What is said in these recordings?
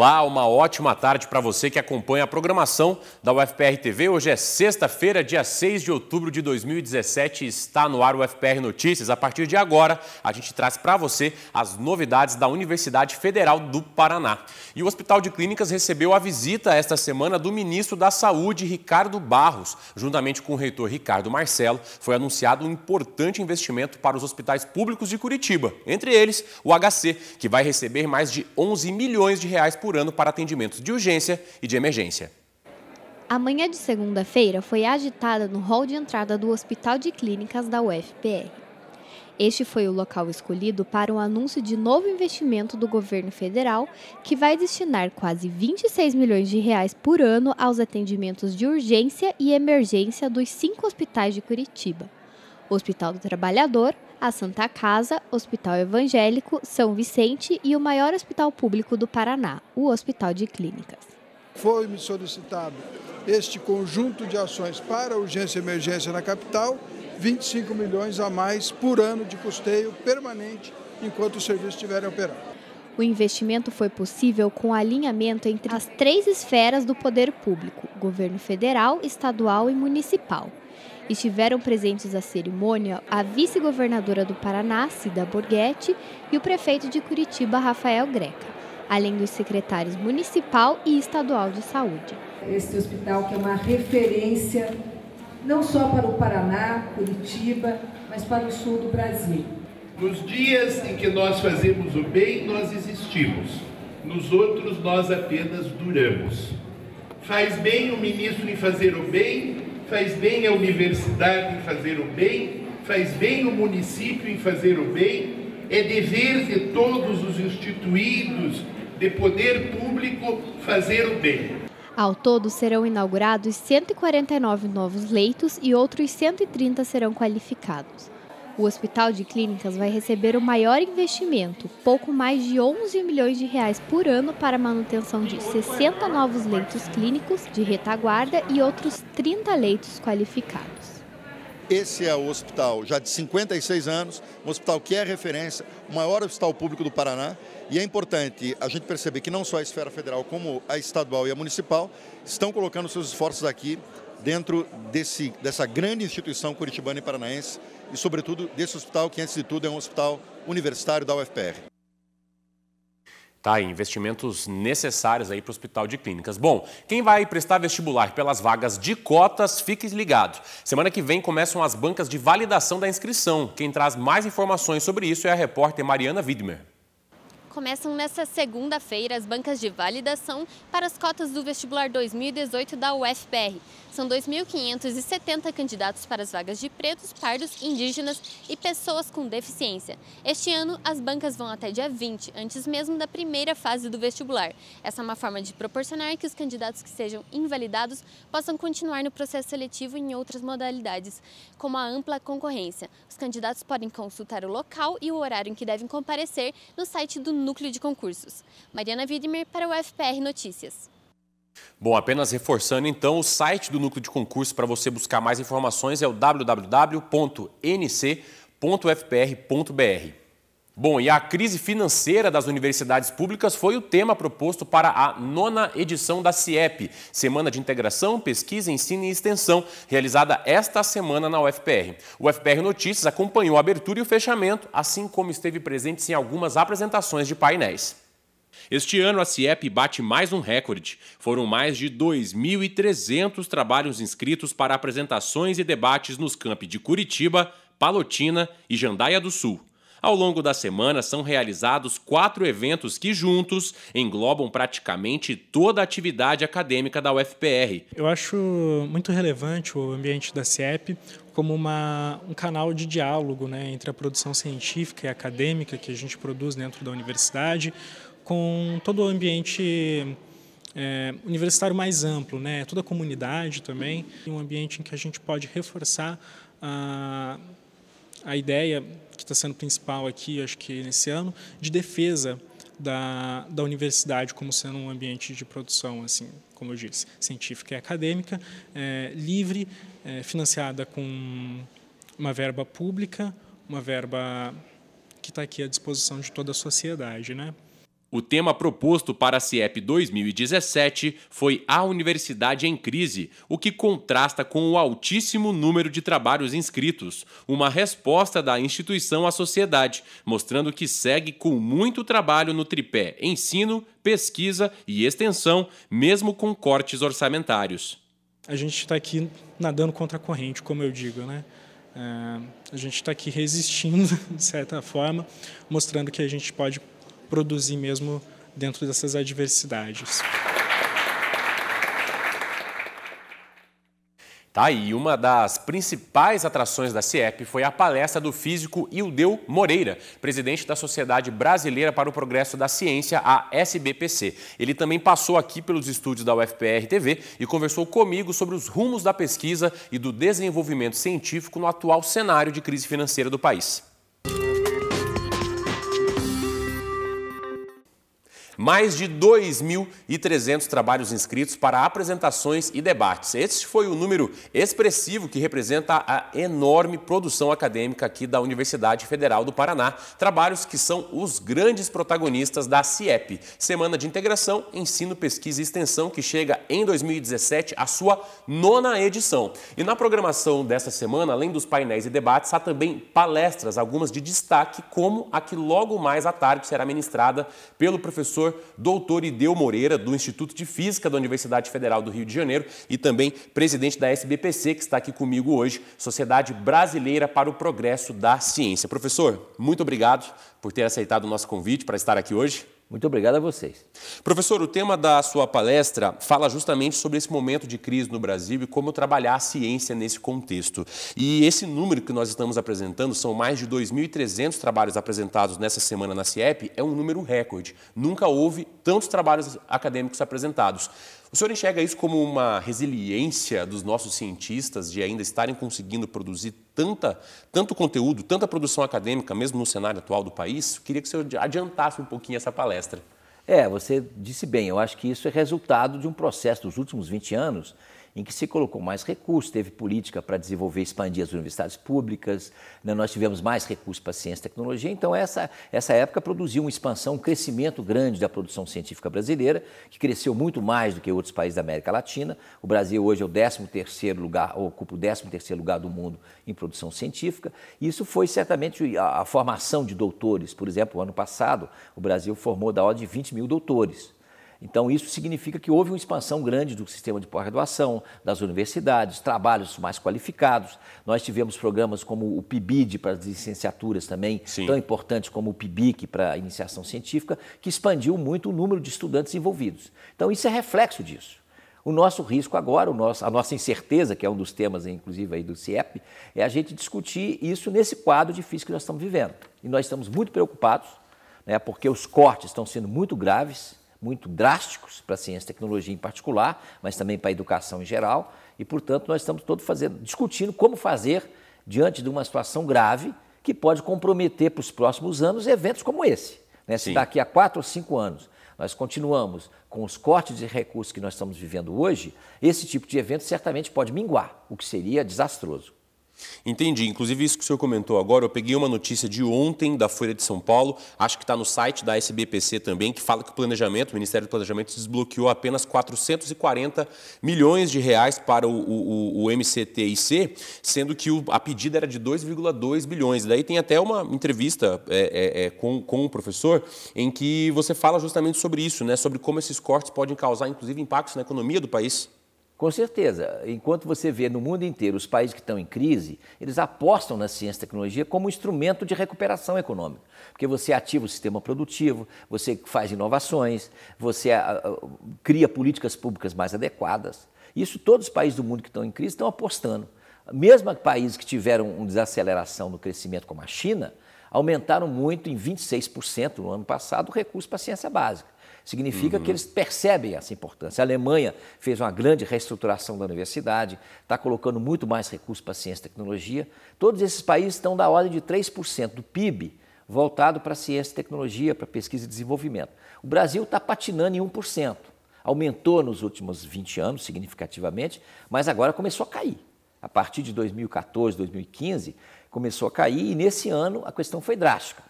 Olá, uma ótima tarde para você que acompanha a programação da UFPR TV. Hoje é sexta-feira, dia 6 de outubro de 2017, está no ar o UFPR Notícias. A partir de agora, a gente traz para você as novidades da Universidade Federal do Paraná. E o Hospital de Clínicas recebeu a visita esta semana do ministro da Saúde, Ricardo Barros. Juntamente com o reitor Ricardo Marcelo, foi anunciado um importante investimento para os hospitais públicos de Curitiba, entre eles o HC, que vai receber mais de 11 milhões de reais por por ano para atendimentos de urgência e de emergência. A manhã de segunda-feira foi agitada no hall de entrada do Hospital de Clínicas da UFPR. Este foi o local escolhido para o anúncio de novo investimento do governo federal, que vai destinar quase 26 milhões de reais por ano aos atendimentos de urgência e emergência dos cinco hospitais de Curitiba: Hospital do Trabalhador, a Santa Casa, Hospital Evangélico, São Vicente e o maior hospital público do Paraná, o Hospital de Clínicas. Foi-me solicitado este conjunto de ações para urgência e emergência na capital, 25 milhões a mais por ano de custeio permanente enquanto o serviço estiver operando. O investimento foi possível com alinhamento entre as três esferas do poder público: governo federal, estadual e municipal. Estiveram presentes à cerimônia a vice-governadora do Paraná, Cida Borghetti, e o prefeito de Curitiba, Rafael Greca, além dos secretários municipal e estadual de saúde. Este hospital que é uma referência não só para o Paraná, Curitiba, mas para o sul do Brasil. Nos dias em que nós fazemos o bem, nós existimos. Nos outros, nós apenas duramos. Faz bem o ministro em fazer o bem, faz bem a universidade em fazer o bem, faz bem o município em fazer o bem, é dever de todos os instituídos de poder público fazer o bem. Ao todo, serão inaugurados 149 novos leitos e outros 130 serão qualificados. O Hospital de Clínicas vai receber o maior investimento, pouco mais de 11 milhões de reais por ano para a manutenção de 60 novos leitos clínicos de retaguarda e outros 30 leitos qualificados. Esse é o hospital já de 56 anos, um hospital que é referência, o maior hospital público do Paraná. E é importante a gente perceber que não só a esfera federal, como a estadual e a municipal, estão colocando seus esforços aqui dentro desse, dessa grande instituição curitibana e paranaense e, sobretudo, desse hospital que, antes de tudo, é um hospital universitário da UFPR. Tá aí, investimentos necessários aí para o Hospital de Clínicas. Bom, quem vai prestar vestibular pelas vagas de cotas, fique ligado. Semana que vem começam as bancas de validação da inscrição. Quem traz mais informações sobre isso é a repórter Mariana Widmer. Começam nesta segunda-feira as bancas de validação para as cotas do vestibular 2018 da UFPR. São 2.570 candidatos para as vagas de pretos, pardos, indígenas e pessoas com deficiência. Este ano, as bancas vão até dia 20, antes mesmo da primeira fase do vestibular. Essa é uma forma de proporcionar que os candidatos que sejam invalidados possam continuar no processo seletivo em outras modalidades, como a ampla concorrência. Os candidatos podem consultar o local e o horário em que devem comparecer no site do Núcleo de Concursos. Mariana Widmer para o FPR Notícias. Bom, apenas reforçando então, o site do Núcleo de Concurso para você buscar mais informações é o www.nc.fpr.br. Bom, e a crise financeira das universidades públicas foi o tema proposto para a nona edição da CIEP, Semana de Integração, Pesquisa, Ensino e Extensão, realizada esta semana na UFPR. O UFPR Notícias acompanhou a abertura e o fechamento, assim como esteve presente em algumas apresentações de painéis. Este ano, a CIEP bate mais um recorde. Foram mais de 2.300 trabalhos inscritos para apresentações e debates nos campi de Curitiba, Palotina e Jandaia do Sul. Ao longo da semana são realizados quatro eventos que juntos englobam praticamente toda a atividade acadêmica da UFPR. Eu acho muito relevante o ambiente da CIEP como uma, um canal de diálogo né, entre a produção científica e acadêmica que a gente produz dentro da universidade com todo o ambiente é, universitário mais amplo, né? toda a comunidade também, um ambiente em que a gente pode reforçar a a ideia que está sendo principal aqui, acho que nesse ano, de defesa da, da universidade como sendo um ambiente de produção, assim, como eu disse, científica e acadêmica, é, livre, é, financiada com uma verba pública, uma verba que está aqui à disposição de toda a sociedade, né? O tema proposto para a CIEP 2017 foi A Universidade em Crise, o que contrasta com o altíssimo número de trabalhos inscritos, uma resposta da instituição à sociedade, mostrando que segue com muito trabalho no tripé ensino, pesquisa e extensão, mesmo com cortes orçamentários. A gente está aqui nadando contra a corrente, como eu digo, né? É, a gente está aqui resistindo, de certa forma, mostrando que a gente pode produzir mesmo dentro dessas adversidades. Tá aí, uma das principais atrações da CIEP foi a palestra do físico Ildeu Moreira, presidente da Sociedade Brasileira para o Progresso da Ciência, a SBPC. Ele também passou aqui pelos estúdios da UFPR TV e conversou comigo sobre os rumos da pesquisa e do desenvolvimento científico no atual cenário de crise financeira do país. mais de 2.300 trabalhos inscritos para apresentações e debates. Este foi o número expressivo que representa a enorme produção acadêmica aqui da Universidade Federal do Paraná, trabalhos que são os grandes protagonistas da CIEP, Semana de Integração, Ensino, Pesquisa e Extensão, que chega em 2017 à sua nona edição. E na programação dessa semana, além dos painéis e debates, há também palestras, algumas de destaque, como a que logo mais à tarde será ministrada pelo professor professor doutor Ideu Moreira, do Instituto de Física da Universidade Federal do Rio de Janeiro e também presidente da SBPC, que está aqui comigo hoje, Sociedade Brasileira para o Progresso da Ciência. Professor, muito obrigado por ter aceitado o nosso convite para estar aqui hoje. Muito obrigado a vocês. Professor, o tema da sua palestra fala justamente sobre esse momento de crise no Brasil e como trabalhar a ciência nesse contexto. E esse número que nós estamos apresentando, são mais de 2.300 trabalhos apresentados nessa semana na CIEP, é um número recorde. Nunca houve tantos trabalhos acadêmicos apresentados. O senhor enxerga isso como uma resiliência dos nossos cientistas de ainda estarem conseguindo produzir tanta, tanto conteúdo, tanta produção acadêmica, mesmo no cenário atual do país? Queria que o senhor adiantasse um pouquinho essa palestra. É, você disse bem, eu acho que isso é resultado de um processo dos últimos 20 anos em que se colocou mais recursos, teve política para desenvolver, expandir as universidades públicas, né? nós tivemos mais recursos para ciência e tecnologia. Então, essa, essa época produziu uma expansão, um crescimento grande da produção científica brasileira, que cresceu muito mais do que outros países da América Latina. O Brasil hoje é o 13º lugar, ocupa o 13º lugar do mundo em produção científica. Isso foi certamente a, a formação de doutores. Por exemplo, ano passado, o Brasil formou da ordem de 20 mil doutores. Então, isso significa que houve uma expansão grande do sistema de pós-graduação, das universidades, trabalhos mais qualificados. Nós tivemos programas como o PIBID para as licenciaturas também, Sim. tão importantes como o PIBIC para a iniciação científica, que expandiu muito o número de estudantes envolvidos. Então, isso é reflexo disso. O nosso risco agora, nosso, a nossa incerteza, que é um dos temas, inclusive, aí do CIEP, é a gente discutir isso nesse quadro difícil que nós estamos vivendo. E nós estamos muito preocupados, né, porque os cortes estão sendo muito graves, muito drásticos para a ciência e tecnologia em particular, mas também para a educação em geral, e, portanto, nós estamos todos fazendo, discutindo como fazer diante de uma situação grave que pode comprometer para os próximos anos eventos como esse. Né? Se Sim. daqui a quatro ou cinco anos nós continuamos com os cortes de recursos que nós estamos vivendo hoje, esse tipo de evento certamente pode minguar, o que seria desastroso. Entendi. Inclusive, isso que o senhor comentou agora, eu peguei uma notícia de ontem da Folha de São Paulo, acho que está no site da SBPC também, que fala que o planejamento, o Ministério do Planejamento, desbloqueou apenas 440 milhões de reais para o, o, o MCTIC, sendo que o, a pedida era de 2,2 bilhões. Daí tem até uma entrevista é, é, é, com, com o professor em que você fala justamente sobre isso, né? sobre como esses cortes podem causar, inclusive, impactos na economia do país. Com certeza. Enquanto você vê no mundo inteiro os países que estão em crise, eles apostam na ciência e tecnologia como instrumento de recuperação econômica. Porque você ativa o sistema produtivo, você faz inovações, você ah, ah, cria políticas públicas mais adequadas. Isso todos os países do mundo que estão em crise estão apostando. Mesmo países que tiveram uma desaceleração no crescimento, como a China, aumentaram muito, em 26% no ano passado, o recurso para a ciência básica. Significa uhum. que eles percebem essa importância. A Alemanha fez uma grande reestruturação da universidade, está colocando muito mais recursos para ciência e tecnologia. Todos esses países estão da ordem de 3% do PIB voltado para ciência e tecnologia, para pesquisa e desenvolvimento. O Brasil está patinando em 1%. Aumentou nos últimos 20 anos significativamente, mas agora começou a cair. A partir de 2014, 2015, começou a cair e nesse ano a questão foi drástica.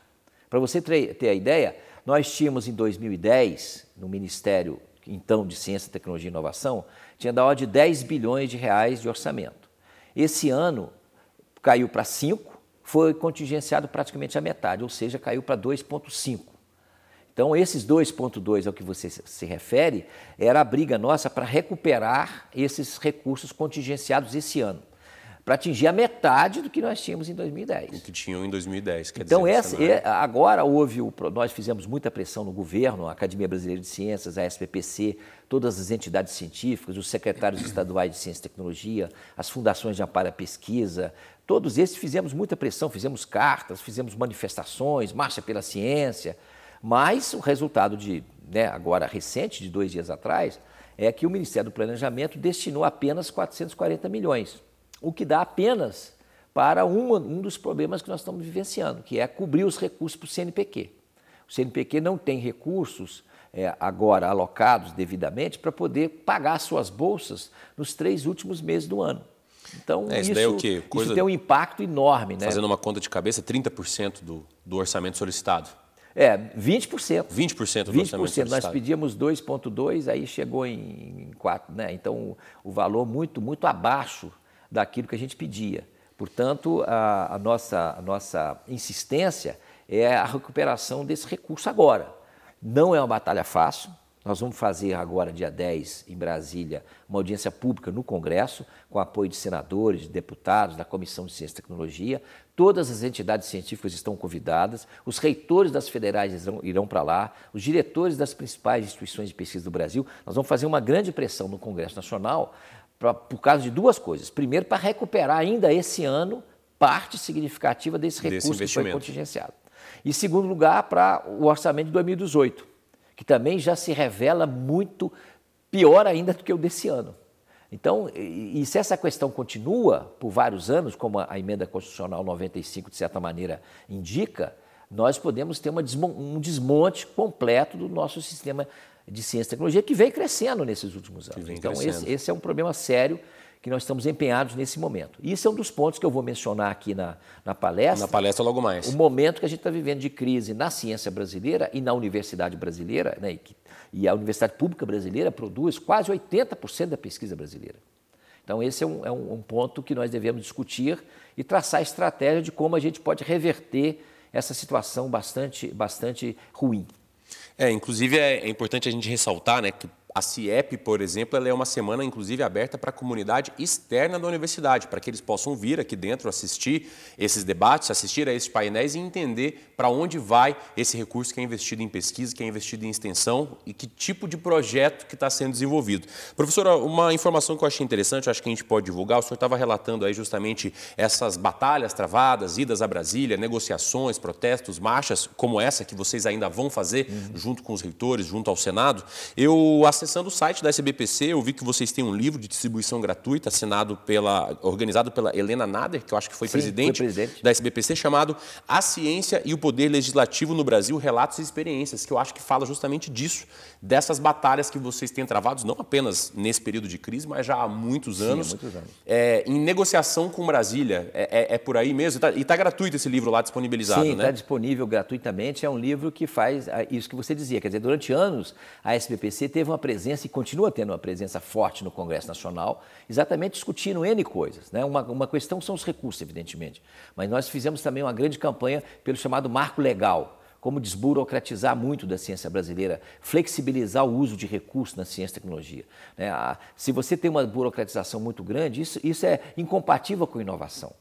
Para você ter a ideia, nós tínhamos em 2010, no Ministério então de Ciência, Tecnologia e Inovação, tinha da ordem de 10 bilhões de reais de orçamento. Esse ano caiu para 5, foi contingenciado praticamente a metade, ou seja, caiu para 2,5. Então, esses 2,2 ao que você se refere era a briga nossa para recuperar esses recursos contingenciados esse ano para atingir a metade do que nós tínhamos em 2010. O que tinham em 2010, quer então, dizer. Então, agora houve, o, nós fizemos muita pressão no governo, a Academia Brasileira de Ciências, a SPPC, todas as entidades científicas, os secretários estaduais de Ciência e Tecnologia, as fundações de amparo à pesquisa, todos esses fizemos muita pressão, fizemos cartas, fizemos manifestações, marcha pela ciência, mas o resultado de, né, agora recente, de dois dias atrás, é que o Ministério do Planejamento destinou apenas 440 milhões o que dá apenas para um dos problemas que nós estamos vivenciando, que é cobrir os recursos para o CNPq. O CNPq não tem recursos é, agora alocados devidamente para poder pagar suas bolsas nos três últimos meses do ano. Então, é, isso, isso, é isso tem um impacto enorme. Né? Fazendo uma conta de cabeça, 30% do, do orçamento solicitado. É, 20%. 20% do 20%. orçamento Nós pedíamos 2,2%, aí chegou em 4%. Né? Então, o valor muito, muito abaixo daquilo que a gente pedia. Portanto, a, a nossa, a nossa insistência é a recuperação desse recurso agora. Não é uma batalha fácil. Nós vamos fazer agora, dia 10, em Brasília, uma audiência pública no Congresso, com apoio de senadores, de deputados, da Comissão de Ciência e Tecnologia. Todas as entidades científicas estão convidadas, os reitores das federais irão, irão para lá, os diretores das principais instituições de pesquisa do Brasil. Nós vamos fazer uma grande pressão no Congresso Nacional pra, por causa de duas coisas. Primeiro, para recuperar ainda esse ano parte significativa desse recurso desse que foi contingenciado. E segundo lugar, para o orçamento de 2018, que também já se revela muito pior ainda do que o desse ano. Então, e, e se essa questão continua por vários anos, como a, a emenda constitucional 95 de certa maneira indica, nós podemos ter desmo um desmonte completo do nosso sistema de ciência e tecnologia que vem crescendo nesses últimos anos. Então, esse, esse, é um problema sério que nós estamos empenhados nesse momento. E isso é um dos pontos que eu vou mencionar aqui na, na palestra. Na palestra, logo mais. O momento que a gente está vivendo de crise na ciência brasileira e na universidade brasileira, né, e, que, e a universidade pública brasileira produz quase 80% da pesquisa brasileira. Então, esse é, um, é um, um ponto que nós devemos discutir e traçar a estratégia de como a gente pode reverter essa situação bastante, bastante ruim. É, inclusive é, é importante a gente ressaltar, né, que a CIEP, por exemplo, ela é uma semana, inclusive, aberta para a comunidade externa da universidade, para que eles possam vir aqui dentro assistir esses debates, assistir a esses painéis e entender para onde vai esse recurso que é investido em pesquisa, que é investido em extensão e que tipo de projeto que está sendo desenvolvido. Professora, uma informação que eu achei interessante, eu acho que a gente pode divulgar, o senhor estava relatando aí justamente essas batalhas travadas, idas a Brasília, negociações, protestos, marchas, como essa que vocês ainda vão fazer uhum. junto com os reitores, junto ao Senado. Eu acessando o site da SBPC, eu vi que vocês têm um livro de distribuição gratuita assinado pela, organizado pela Helena Nader, que eu acho que foi, Sim, presidente, foi presidente, da SBPC, chamado A Ciência e o Poder Legislativo no Brasil, Relatos e Experiências, que eu acho que fala justamente disso, dessas batalhas que vocês têm travados, não apenas nesse período de crise, mas já há muitos anos, Sim, há muitos anos. É, em negociação com Brasília. É, é, é por aí mesmo? E está tá gratuito esse livro lá disponibilizado, Sim, né? está disponível gratuitamente. É um livro que faz é, isso que você dizia. Quer dizer, durante anos a SBPC teve uma presença e continua tendo uma presença forte no Congresso Nacional, exatamente discutindo N coisas. Né? Uma, uma questão são os recursos, evidentemente, mas nós fizemos também uma grande campanha pelo chamado marco legal, como desburocratizar muito da ciência brasileira, flexibilizar o uso de recursos na ciência e tecnologia. Né? Ah, se você tem uma burocratização muito grande, isso, isso é incompatível com inovação.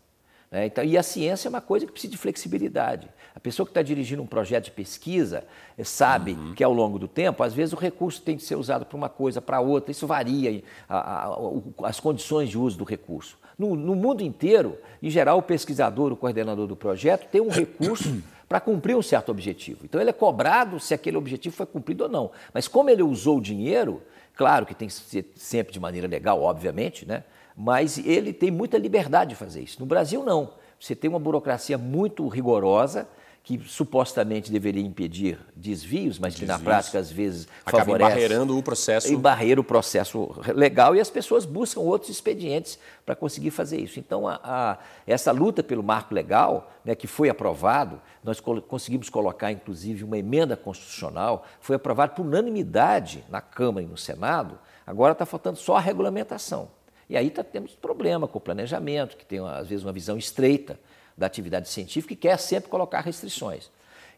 Né? Então, e a ciência é uma coisa que precisa de flexibilidade. A pessoa que está dirigindo um projeto de pesquisa eh, sabe uhum. que ao longo do tempo, às vezes o recurso tem que ser usado para uma coisa, para outra, isso varia a, a, as condições de uso do recurso. No, no, mundo inteiro, em geral, o pesquisador, o coordenador do projeto, tem um recurso para cumprir um certo objetivo. Então, ele é cobrado se aquele objetivo foi cumprido ou não. Mas como ele usou o dinheiro, claro que tem que ser sempre de maneira legal, obviamente, né? mas ele tem muita liberdade de fazer isso. No Brasil, não. Você tem uma burocracia muito rigorosa, que supostamente deveria impedir desvios, mas que na prática às vezes Acaba favorece. barreirando o processo. E barreira o processo legal e as pessoas buscam outros expedientes para conseguir fazer isso. Então, a, a, essa luta pelo marco legal, né, que foi aprovado, nós conseguimos colocar inclusive uma emenda constitucional, foi aprovada por unanimidade na Câmara e no Senado, agora está faltando só a regulamentação. E aí tá, temos problema com o planejamento, que tem, às vezes, uma visão estreita da atividade científica e quer sempre colocar restrições.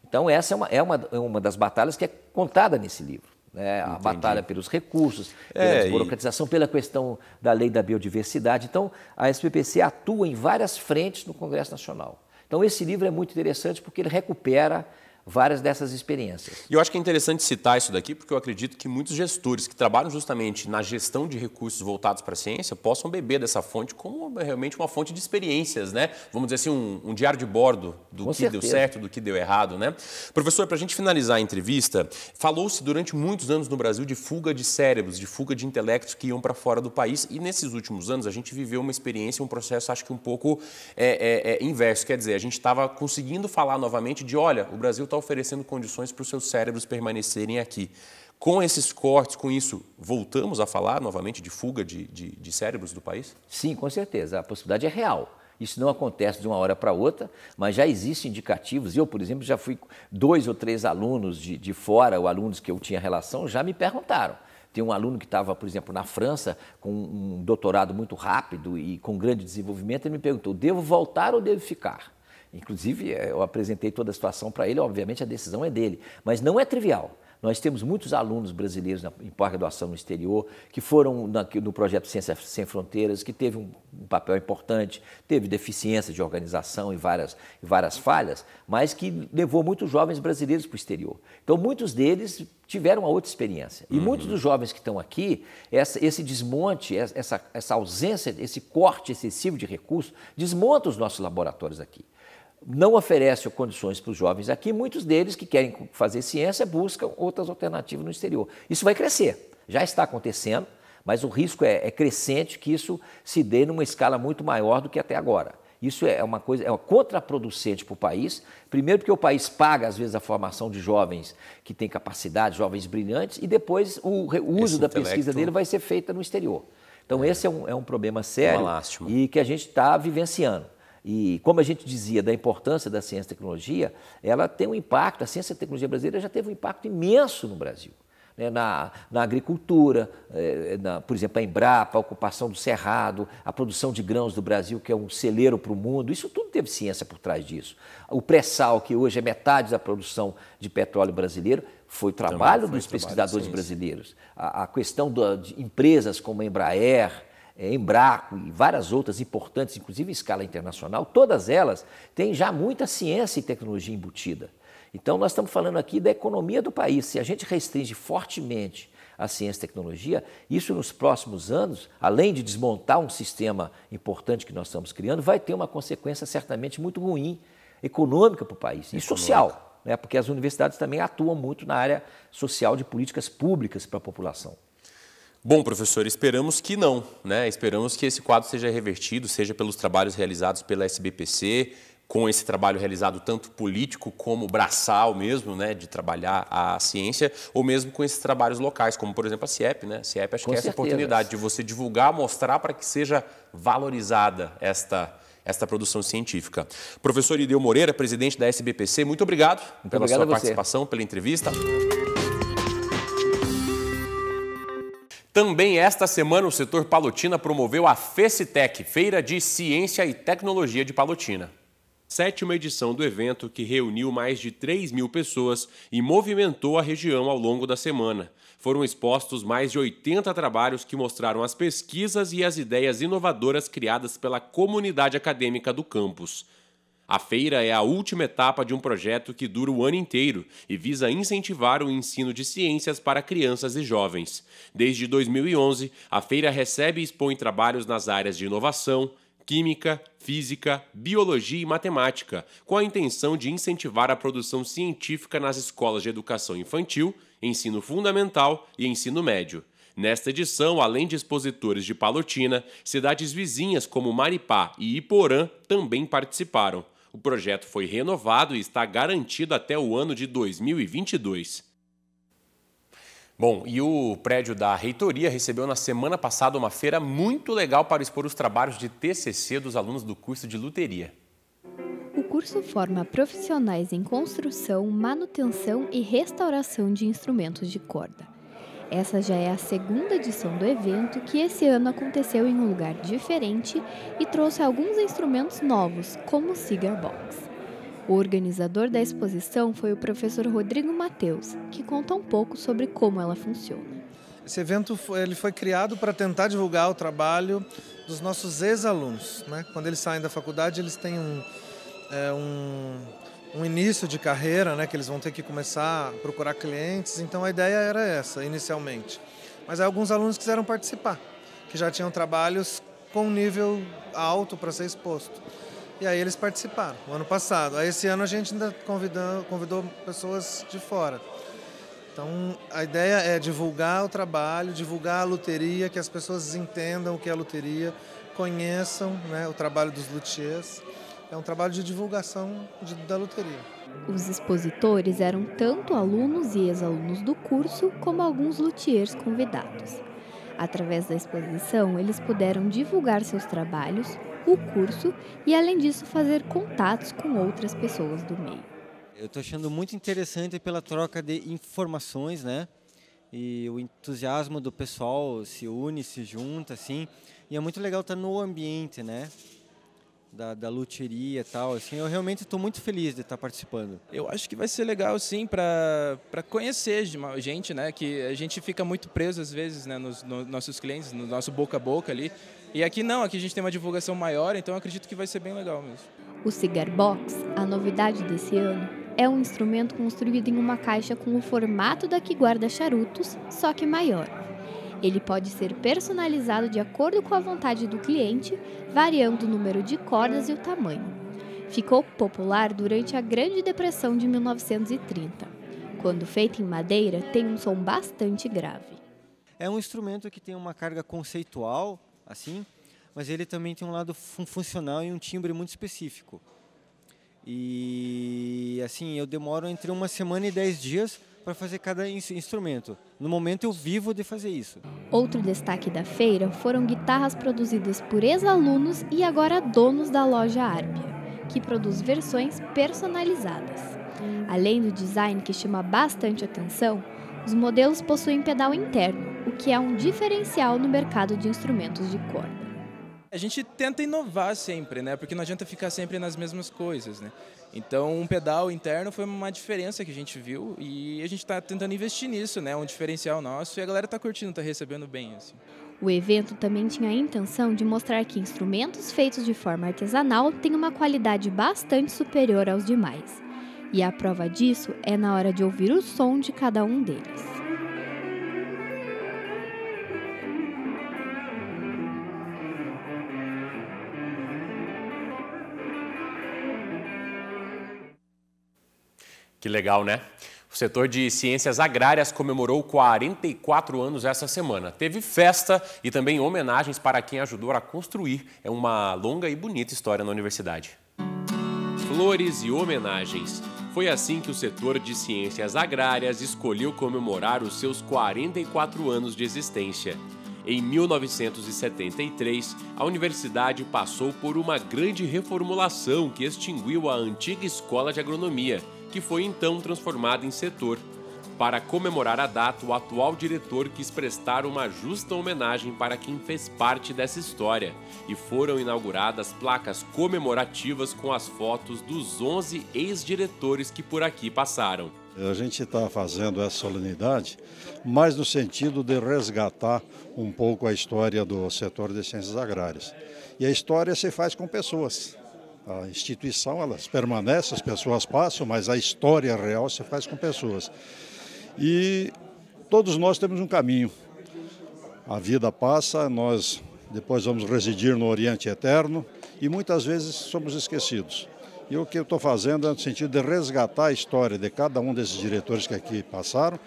Então, essa é uma, é uma, é uma das batalhas que é contada nesse livro. Né? A batalha pelos recursos, é, pela é, desburocratização, e... pela questão da lei da biodiversidade. Então, a SPPC atua em várias frentes no Congresso Nacional. Então, esse livro é muito interessante porque ele recupera várias dessas experiências. E eu acho que é interessante citar isso daqui, porque eu acredito que muitos gestores que trabalham justamente na gestão de recursos voltados para a ciência possam beber dessa fonte como realmente uma fonte de experiências, né? Vamos dizer assim, um, um diário de bordo do Com que certeza. deu certo, do que deu errado, né? Professor, para a gente finalizar a entrevista, falou-se durante muitos anos no Brasil de fuga de cérebros, de fuga de intelectos que iam para fora do país e nesses últimos anos a gente viveu uma experiência, um processo acho que um pouco é, é, é, inverso, quer dizer, a gente estava conseguindo falar novamente de, olha, o Brasil está oferecendo condições para os seus cérebros permanecerem aqui. Com esses cortes, com isso, voltamos a falar novamente de fuga de, de, de, cérebros do país? Sim, com certeza. A possibilidade é real. Isso não acontece de uma hora para outra, mas já existem indicativos. Eu, por exemplo, já fui dois ou três alunos de, de fora, ou alunos que eu tinha relação, já me perguntaram. Tem um aluno que estava, por exemplo, na França, com um doutorado muito rápido e com grande desenvolvimento, ele me perguntou: devo voltar ou devo ficar? Inclusive, eh, eu apresentei toda a situação para ele, obviamente a decisão é dele, mas não é trivial. Nós temos muitos alunos brasileiros em pós-graduação no exterior que foram no projeto Ciência Sem Fronteiras, que teve um, um, papel importante, teve deficiência de organização e várias, e várias falhas, mas que levou muitos jovens brasileiros para o exterior. Então, muitos deles tiveram uma outra experiência. E uhum. muitos dos jovens que estão aqui, essa, esse desmonte, essa, essa ausência, esse corte excessivo de recursos, desmonta os nossos laboratórios aqui não oferece condições para os jovens aqui, muitos deles que querem fazer ciência buscam outras alternativas no exterior. Isso vai crescer, já está acontecendo, mas o risco é, é crescente que isso se dê numa escala muito maior do que até agora. Isso é uma coisa, é uma contraproducente para o país. Primeiro, porque o país paga, às vezes, a formação de jovens que têm capacidade, jovens brilhantes, e depois o uso da pesquisa dele vai ser feita no exterior. Então, é. esse é um, é um problema é sério e que a gente está vivenciando. E como a gente dizia da importância da ciência e tecnologia, ela tem um impacto, a ciência e tecnologia brasileira já teve um impacto imenso no Brasil. Né, na, na agricultura, eh, na, por exemplo, a Embrapa, a ocupação do Cerrado, a produção de grãos do Brasil, que é um celeiro para o mundo, isso tudo teve ciência por trás disso. O pré-sal, que hoje é metade da produção de petróleo brasileiro, foi trabalho foi dos trabalho pesquisadores brasileiros. A, a questão de empresas como a Embraer, é, Embraco e várias outras importantes, inclusive em escala internacional, todas elas têm já muita ciência e tecnologia embutida. Então, nós estamos falando aqui da economia do país. Se a gente restringe fortemente a ciência e tecnologia, isso nos próximos anos, além de desmontar um sistema importante que nós estamos criando, vai ter uma consequência certamente muito ruim econômica para o país e social, né? porque as universidades também atuam muito na área social de políticas públicas para a população. Bom, professor, esperamos que não, né? Esperamos que esse quadro seja revertido, seja pelos trabalhos realizados pela SBPC, com esse trabalho realizado tanto político como braçal mesmo, né, de trabalhar a ciência, ou mesmo com esses trabalhos locais, como por exemplo a CIEP, né? A CIEP acho com que é certeza. essa oportunidade de você divulgar, mostrar para que seja valorizada esta esta produção científica. Professor Ideu Moreira, presidente da SBPC, muito obrigado muito pela obrigado sua participação, pela entrevista. Também esta semana, o setor Palotina promoveu a FECITEC, Feira de Ciência e Tecnologia de Palotina. Sétima edição do evento, que reuniu mais de 3 mil pessoas e movimentou a região ao longo da semana. Foram expostos mais de 80 trabalhos que mostraram as pesquisas e as ideias inovadoras criadas pela comunidade acadêmica do campus. A feira é a última etapa de um projeto que dura o ano inteiro e visa incentivar o ensino de ciências para crianças e jovens. Desde 2011, a feira recebe e expõe trabalhos nas áreas de inovação, química, física, biologia e matemática, com a intenção de incentivar a produção científica nas escolas de educação infantil, ensino fundamental e ensino médio. Nesta edição, além de expositores de Palotina, cidades vizinhas como Maripá e Iporã também participaram. O projeto foi renovado e está garantido até o ano de 2022. Bom, e o prédio da reitoria recebeu na semana passada uma feira muito legal para expor os trabalhos de TCC dos alunos do curso de luteria. O curso forma profissionais em construção, manutenção e restauração de instrumentos de corda. Essa já é a segunda edição do evento, que esse ano aconteceu em um lugar diferente e trouxe alguns instrumentos novos, como o Cigar Box. O organizador da exposição foi o professor Rodrigo Mateus, que conta um pouco sobre como ela funciona. Esse evento foi, ele foi criado para tentar divulgar o trabalho dos nossos ex-alunos. Né? Quando eles saem da faculdade, eles têm um, é, um um início de carreira, né, que eles vão ter que começar a procurar clientes, então a ideia era essa inicialmente. Mas aí alguns alunos quiseram participar, que já tinham trabalhos com nível alto para ser exposto. E aí eles participaram, o ano passado. Aí esse ano a gente ainda convidou, convidou pessoas de fora. Então a ideia é divulgar o trabalho, divulgar a loteria, que as pessoas entendam o que é a loteria, conheçam né, o trabalho dos luthiers é um trabalho de divulgação de, da loteria. Os expositores eram tanto alunos e ex-alunos do curso, como alguns luthiers convidados. Através da exposição, eles puderam divulgar seus trabalhos, o curso e, além disso, fazer contatos com outras pessoas do meio. Eu estou achando muito interessante pela troca de informações, né? E o entusiasmo do pessoal se une, se junta, assim. E é muito legal estar tá no ambiente, né? da, da luteria e tal. Assim, eu realmente estou muito feliz de estar participando. Eu acho que vai ser legal, sim, para conhecer gente, né? Que a gente fica muito preso, às vezes, né? Nos, nos nossos clientes, no nosso boca a boca ali. E aqui não, aqui a gente tem uma divulgação maior, então acredito que vai ser bem legal mesmo. O Cigar Box, a novidade desse ano, é um instrumento construído em uma caixa com o formato da que guarda charutos, só que maior. Ele pode ser personalizado de acordo com a vontade do cliente, variando o número de cordas e o tamanho. Ficou popular durante a Grande Depressão de 1930. Quando feito em madeira, tem um som bastante grave. É um instrumento que tem uma carga conceitual, assim, mas ele também tem um lado fun funcional e um timbre muito específico. E assim, eu demoro entre uma semana e dez dias para fazer cada instrumento. No momento eu vivo de fazer isso. Outro destaque da feira foram guitarras produzidas por ex-alunos e agora donos da loja Arpia, que produz versões personalizadas. Além do design que chama bastante atenção, os modelos possuem pedal interno, o que é um diferencial no mercado de instrumentos de corda. A gente tenta inovar sempre, né? Porque não adianta ficar sempre nas mesmas coisas, né? Então, um pedal interno foi uma diferença que a gente viu e a gente está tentando investir nisso, né? Um diferencial nosso e a galera está curtindo, está recebendo bem, assim. O evento também tinha a intenção de mostrar que instrumentos feitos de forma artesanal têm uma qualidade bastante superior aos demais. E a prova disso é na hora de ouvir o som de cada um deles. Que legal, né? O setor de ciências agrárias comemorou 44 anos essa semana. Teve festa e também homenagens para quem ajudou a construir. É uma longa e bonita história na universidade. Flores e homenagens. Foi assim que o setor de ciências agrárias escolheu comemorar os seus 44 anos de existência. Em 1973, a universidade passou por uma grande reformulação que extinguiu a antiga escola de agronomia que foi então transformada em setor, para comemorar a data, o atual diretor quis prestar uma justa homenagem para quem fez parte dessa história e foram inauguradas placas comemorativas com as fotos dos 11 ex-diretores que por aqui passaram. A gente está fazendo essa solenidade mais no sentido de resgatar um pouco a história do setor de ciências agrárias. E a história se faz com pessoas a instituição elas permanece, as pessoas passam, mas a história real se faz com pessoas. E todos nós temos um caminho. A vida passa, nós depois vamos residir no Oriente Eterno e muitas vezes somos esquecidos. E o que eu estou fazendo é no sentido de resgatar a história de cada um desses diretores que aqui passaram,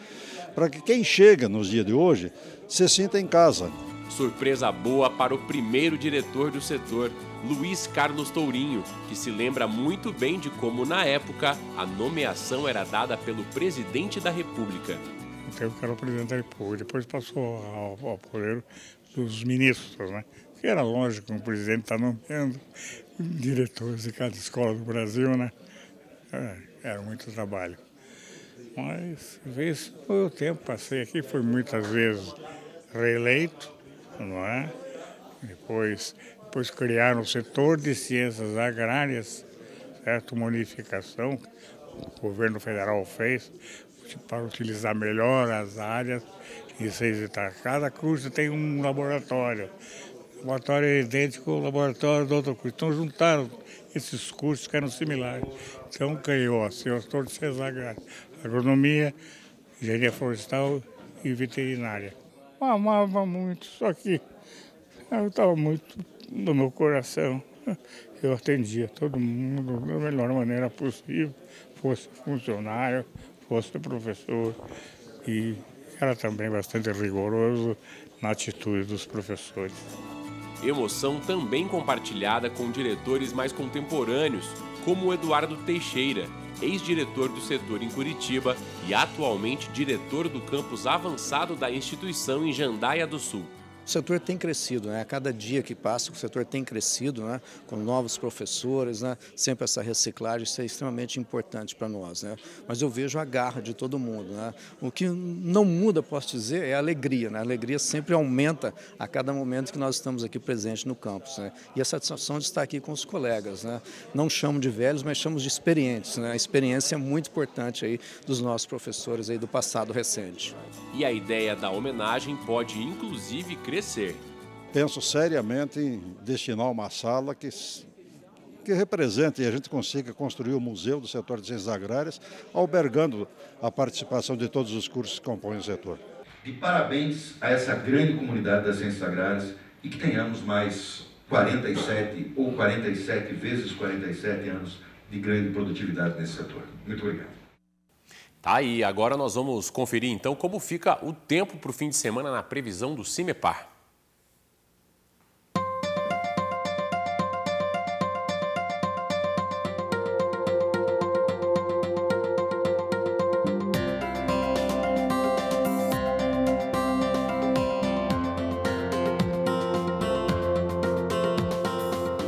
para que quem chega nos dias de hoje se sinta em casa. Surpresa boa para o primeiro diretor do setor, Luiz Carlos Tourinho, que se lembra muito bem de como, na época, a nomeação era dada pelo presidente da República. Então, que era o presidente da República, depois passou ao, ao poder dos ministros, né? Porque era lógico que o presidente está nomeando diretores de cada escola do Brasil, né? É, era muito trabalho. Mas, isso foi o tempo, passei aqui, fui muitas vezes reeleito, não é? Depois, depois criaram o setor de ciências agrárias, certo? Uma unificação que o governo federal fez para utilizar melhor as áreas e se Cada curso tem um laboratório. O laboratório é idêntico ao laboratório do outro curso. Então juntaram esses cursos que eram similares. Então criou a setor de ciências agrárias, agronomia, engenharia florestal e veterinária amava muito, só que eu estava muito no meu coração. Eu atendia todo mundo da melhor maneira possível, fosse funcionário, fosse professor. E era também bastante rigoroso na atitude dos professores. Emoção também compartilhada com diretores mais contemporâneos, como Eduardo Teixeira, ex-diretor do setor em Curitiba e atualmente diretor do campus avançado da instituição em Jandaia do Sul. O setor tem crescido, né? a cada dia que passa o setor tem crescido, né? com novos professores, né? sempre essa reciclagem, isso é extremamente importante para nós. Né? Mas eu vejo a garra de todo mundo. Né? O que não muda, posso dizer, é a alegria. Né? A alegria sempre aumenta a cada momento que nós estamos aqui presentes no campus. Né? E a satisfação de estar aqui com os colegas. Né? Não chamo de velhos, mas chamo de experientes. Né? A experiência é muito importante aí dos nossos professores aí do passado recente. E a ideia da homenagem pode, inclusive, crescer crescer. Penso seriamente em destinar uma sala que, que represente e a gente consiga construir o Museu do Setor de Ciências Agrárias, albergando a participação de todos os cursos que compõem o setor. E parabéns a essa grande comunidade das ciências agrárias e que tenhamos mais 47 ou 47 vezes 47 anos de grande produtividade nesse setor. Muito obrigado. Tá aí, agora nós vamos conferir então como fica o tempo para o fim de semana na previsão do CIMEPAR.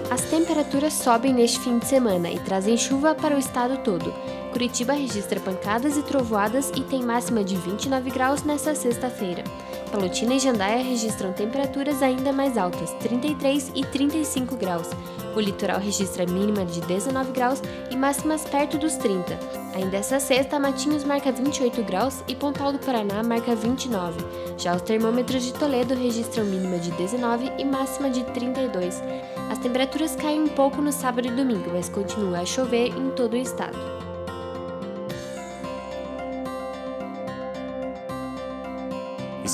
As temperaturas sobem neste fim de semana e trazem chuva para o estado todo. Curitiba registra pancadas e trovoadas e tem máxima de 29 graus nesta sexta-feira. Palotina e Jandaia registram temperaturas ainda mais altas, 33 e 35 graus. O litoral registra mínima de 19 graus e máximas perto dos 30. Ainda esta sexta, Matinhos marca 28 graus e Pontal do Paraná marca 29. Já os termômetros de Toledo registram mínima de 19 e máxima de 32. As temperaturas caem um pouco no sábado e domingo, mas continua a chover em todo o estado.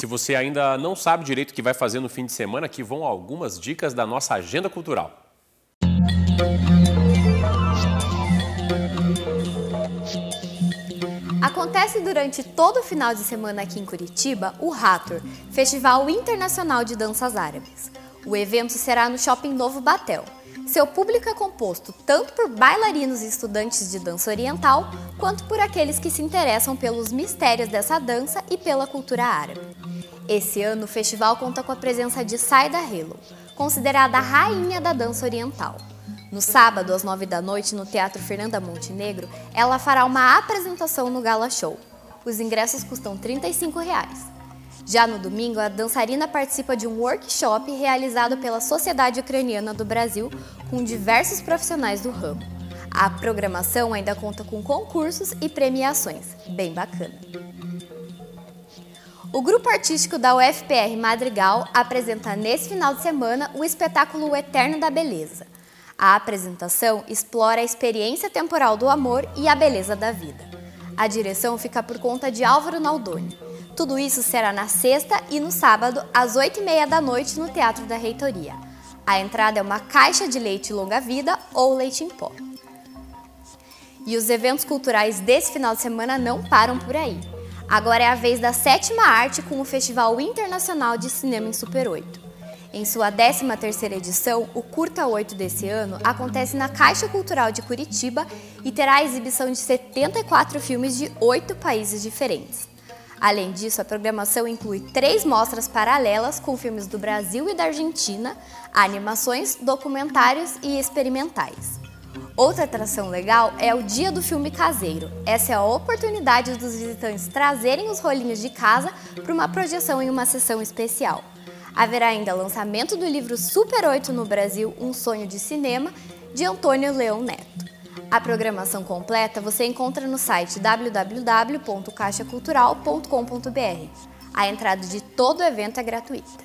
Se você ainda não sabe direito o que vai fazer no fim de semana, aqui vão algumas dicas da nossa agenda cultural. Acontece durante todo o final de semana aqui em Curitiba o Rator, Festival Internacional de Danças Árabes. O evento será no Shopping Novo Batel. Seu público é composto tanto por bailarinos e estudantes de dança oriental, quanto por aqueles que se interessam pelos mistérios dessa dança e pela cultura árabe. Esse ano o festival conta com a presença de Saida Helo, considerada a rainha da dança oriental. No sábado, às nove da noite, no Teatro Fernanda Montenegro, ela fará uma apresentação no Gala Show. Os ingressos custam R$ 35. Reais. Já no domingo, a dançarina participa de um workshop realizado pela Sociedade Ucraniana do Brasil com diversos profissionais do ramo. A programação ainda conta com concursos e premiações, bem bacana. O grupo artístico da UFPR Madrigal apresenta nesse final de semana o espetáculo O Eterno da Beleza. A apresentação explora a experiência temporal do amor e a beleza da vida. A direção fica por conta de Álvaro Naldoni. Tudo isso será na sexta e no sábado, às 8h30 da noite, no Teatro da Reitoria. A entrada é uma caixa de leite longa-vida ou leite em pó. E os eventos culturais desse final de semana não param por aí. Agora é a vez da sétima arte com o Festival Internacional de Cinema em Super 8. Em sua 13ª edição, o Curta 8 desse ano acontece na Caixa Cultural de Curitiba e terá a exibição de 74 filmes de oito países diferentes. Além disso, a programação inclui três mostras paralelas com filmes do Brasil e da Argentina, animações, documentários e experimentais. Outra atração legal é o Dia do Filme Caseiro. Essa é a oportunidade dos visitantes trazerem os rolinhos de casa para uma projeção em uma sessão especial. Haverá ainda lançamento do livro Super 8 no Brasil, Um Sonho de Cinema, de Antônio Leão Neto. A programação completa você encontra no site www.caixacultural.com.br. A entrada de todo o evento é gratuita.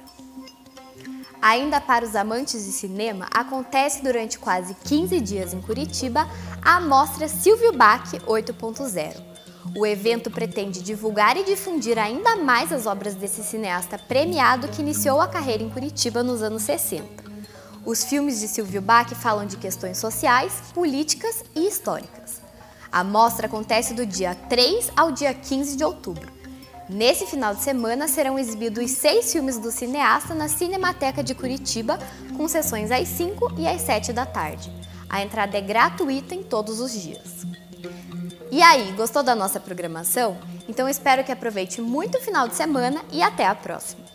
Ainda para os amantes de cinema, acontece durante quase 15 dias em Curitiba a mostra Silvio Bach 8.0. O evento pretende divulgar e difundir ainda mais as obras desse cineasta premiado que iniciou a carreira em Curitiba nos anos 60. Os filmes de Silvio Bach falam de questões sociais, políticas e históricas. A mostra acontece do dia 3 ao dia 15 de outubro. Nesse final de semana serão exibidos seis filmes do cineasta na Cinemateca de Curitiba, com sessões às 5 e às 7 da tarde. A entrada é gratuita em todos os dias. E aí, gostou da nossa programação? Então espero que aproveite muito o final de semana e até a próxima!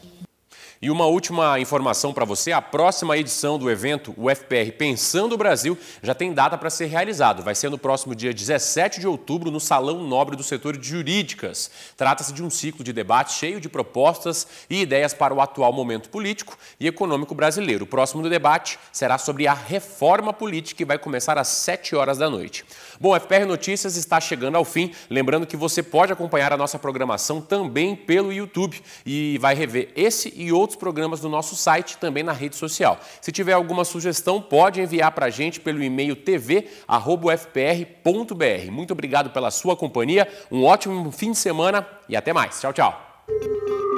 E uma última informação para você: a próxima edição do evento UFPR Pensando o Brasil já tem data para ser realizado. Vai ser no próximo dia 17 de outubro, no Salão Nobre do Setor de Jurídicas. Trata-se de um ciclo de debate cheio de propostas e ideias para o atual momento político e econômico brasileiro. O próximo do debate será sobre a reforma política e vai começar às 7 horas da noite. Bom, FPR Notícias está chegando ao fim. Lembrando que você pode acompanhar a nossa programação também pelo YouTube e vai rever esse e outros outros programas do nosso site e também na rede social. Se tiver alguma sugestão, pode enviar para a gente pelo e-mail tv.fpr.br. Muito obrigado pela sua companhia, um ótimo fim de semana e até mais. Tchau, tchau.